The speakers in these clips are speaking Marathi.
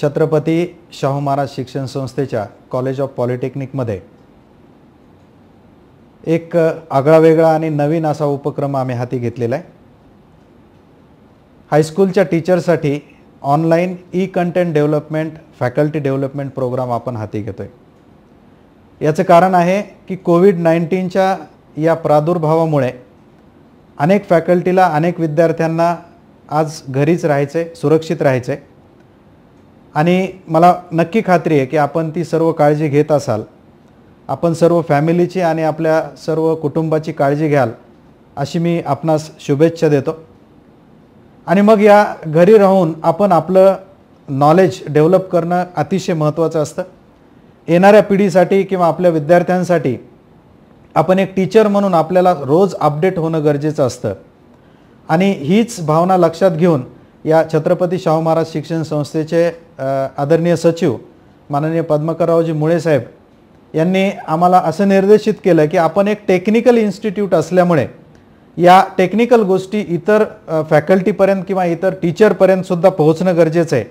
छत्रपती शाहू महाराज शिक्षण संस्थेच्या कॉलेज ऑफ पॉलिटेक्निकमध्ये एक वेगळा आणि नवीन असा उपक्रम आम्ही हाती घेतलेला आहे हायस्कूलच्या टीचरसाठी online E content development faculty development programme आपण हाती घेतो आहे याचं कारण आहे की कोविड नाईन्टीनच्या या प्रादुर्भावामुळे अनेक फॅकल्टीला अनेक विद्यार्थ्यांना आज घरीच राहायचे सुरक्षित राहायचे आणि मला नक्की खात्री आहे की आपण ती सर्व काळजी घेत असाल आपण सर्व फॅमिलीची आणि आपल्या सर्व कुटुंबाची काळजी घ्याल अशी मी आपणास शुभेच्छा देतो आणि मग या घरी राहून आपण आपलं नॉलेज डेव्हलप करणं अतिशय महत्त्वाचं असतं येणाऱ्या पिढीसाठी किंवा आपल्या विद्यार्थ्यांसाठी आपण एक टीचर म्हणून आपल्याला रोज अपडेट होणं गरजेचं असतं आणि हीच भावना लक्षात घेऊन या छत्रपती शाहू महाराज शिक्षण संस्थेचे आदरणीय सचिव माननीय पद्मकररावजी मुळे साहेब यांनी आम्हाला असं निर्देशित केलं की आपण एक टेक्निकल इन्स्टिट्यूट असल्यामुळे या टेक्निकल गोष्टी इतर फॅकल्टीपर्यंत किंवा इतर टीचरपर्यंतसुद्धा पोहोचणं गरजेचं आहे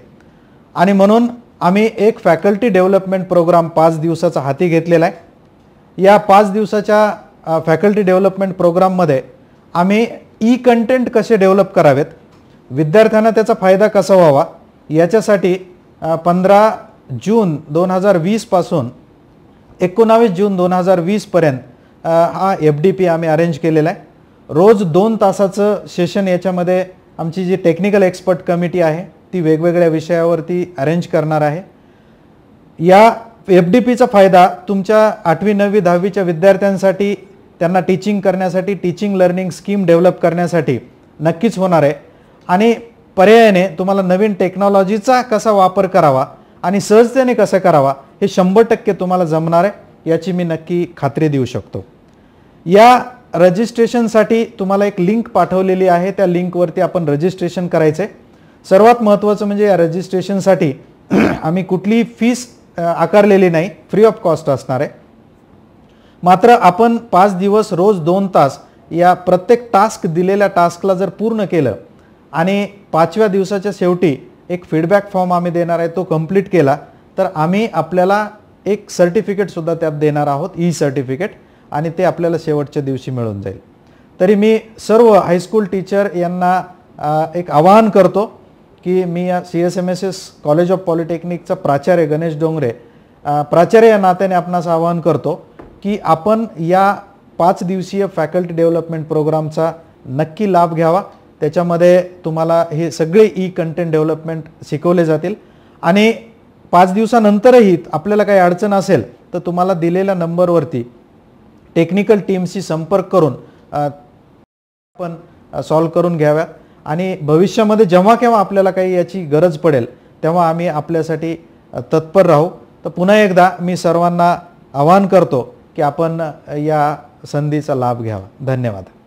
आणि म्हणून आम्ही एक फॅकल्टी डेव्हलपमेंट प्रोग्राम पाच दिवसाचा हाती घेतलेला आहे या पाच दिवसाच्या फॅकल्टी डेव्हलपमेंट प्रोग्राममध्ये आम्ही ई कंटेंट कसे डेव्हलप करावेत विद्यार्थ्यांना त्याचा फायदा कसा व्हावा याच्यासाठी पंधरा जून दोन हजार वीसपासून एकोणावीस जून दोन हजार वीसपर्यंत हा एफ डी पी आम्ही अरेंज केलेला आहे रोज दोन तासाचं सेशन याच्यामध्ये आमची जी टेक्निकल एक्सपर्ट कमिटी आहे ती वेगवेगळ्या विषयावरती अरेंज करणार आहे या एफ डी पीचा फायदा तुमच्या आठवी नववी दहावीच्या विद्यार्थ्यांसाठी त्यांना टीचिंग करण्यासाठी टीचिंग लर्निंग स्कीम डेव्हलप करण्यासाठी नक्कीच होणार आहे आणि पर्यायाने तुम्हाला नवीन टेक्नॉलॉजीचा कसा वापर करावा आणि सहजतेने कसा करावा हे शंभर टक्के तुम्हाला जमणार आहे याची मी नक्की खात्री देऊ शकतो या रजिस्ट्रेशनसाठी तुम्हाला एक लिंक पाठवलेली आहे त्या लिंकवरती आपण रजिस्ट्रेशन करायचे सर्वात महत्त्वाचं म्हणजे या रजिस्ट्रेशनसाठी आम्ही कुठलीही फीस आकारलेली नाही फ्री ऑफ कॉस्ट असणार आहे मात्र आपण पाच दिवस रोज दोन तास या प्रत्येक टास्क दिलेल्या टास्कला जर पूर्ण केलं आणि पाचव्या दिवसाच्या शेवटी एक फीडबॅक फॉर्म आम्ही देणार आहे तो कंप्लीट केला तर आम्ही आपल्याला एक सर्टिफिकेटसुद्धा त्यात देणार आहोत ई सर्टिफिकेट आणि ते आपल्याला शेवटच्या दिवशी मिळून जाईल तरी मी सर्व हायस्कूल टीचर यांना एक आवाहन करतो की मी या C S M S S college of पॉलिटेक्निकचा प्राचार्य गणेश डोंगरे प्राचार्य या नात्याने आपणास आवाहन करतो की आपण या पाच दिवसीय फॅकल्टी डेव्हलपमेंट प्रोग्रामचा नक्की लाभ घ्यावा त्याच्यामध्ये तुम्हाला हे सगळे ई कंटेंट डेव्हलपमेंट शिकवले जातील आणि पाच दिवसानंतरही आपल्याला काही अडचण असेल तर तुम्हाला दिलेल्या नंबरवरती टेक्निकल टीमशी संपर्क करून आपण सॉल्व करून घ्याव्यात आणि भविष्यामध्ये जेव्हा केव्हा आपल्याला काही याची गरज पडेल तेव्हा आम्ही आपल्यासाठी तत्पर राहू तर पुन्हा एकदा मी सर्वांना आवाहन करतो की आपण या संधीचा लाभ घ्यावा धन्यवाद